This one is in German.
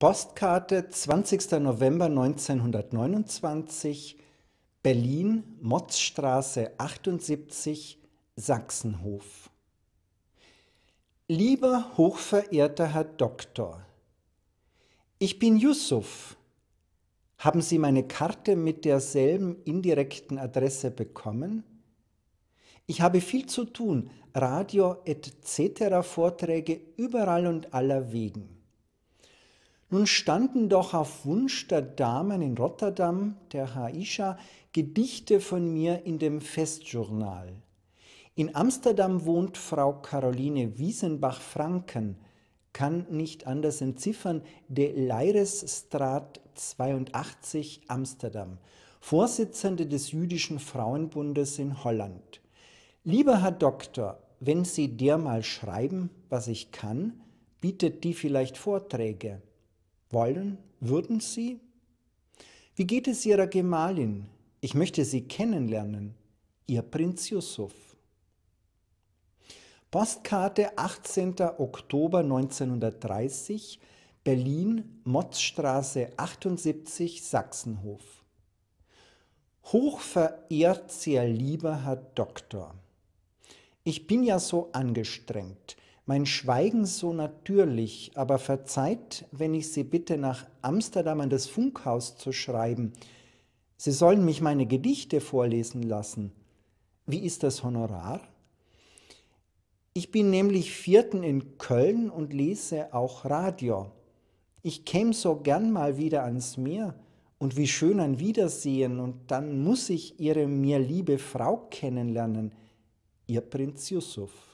Postkarte 20. November 1929, Berlin, Motzstraße 78, Sachsenhof. Lieber hochverehrter Herr Doktor, ich bin Yusuf. Haben Sie meine Karte mit derselben indirekten Adresse bekommen? Ich habe viel zu tun, Radio etc. Vorträge überall und aller Wegen. Nun standen doch auf Wunsch der Damen in Rotterdam, der Haisha, Gedichte von mir in dem Festjournal. In Amsterdam wohnt Frau Caroline Wiesenbach-Franken, kann nicht anders entziffern, de Leiresstraat 82 Amsterdam, Vorsitzende des Jüdischen Frauenbundes in Holland. Lieber Herr Doktor, wenn Sie dermal schreiben, was ich kann, bietet die vielleicht Vorträge. Wollen würden Sie? Wie geht es Ihrer Gemahlin? Ich möchte Sie kennenlernen. Ihr Prinz Yusuf. Postkarte 18. Oktober 1930, Berlin, Motzstraße 78, Sachsenhof. Hochverehrt, sehr lieber Herr Doktor. Ich bin ja so angestrengt. Mein Schweigen so natürlich, aber verzeiht, wenn ich Sie bitte, nach Amsterdam an das Funkhaus zu schreiben. Sie sollen mich meine Gedichte vorlesen lassen. Wie ist das Honorar? Ich bin nämlich vierten in Köln und lese auch Radio. Ich käme so gern mal wieder ans Meer und wie schön ein Wiedersehen und dann muss ich Ihre mir liebe Frau kennenlernen, Ihr Prinz Yusuf.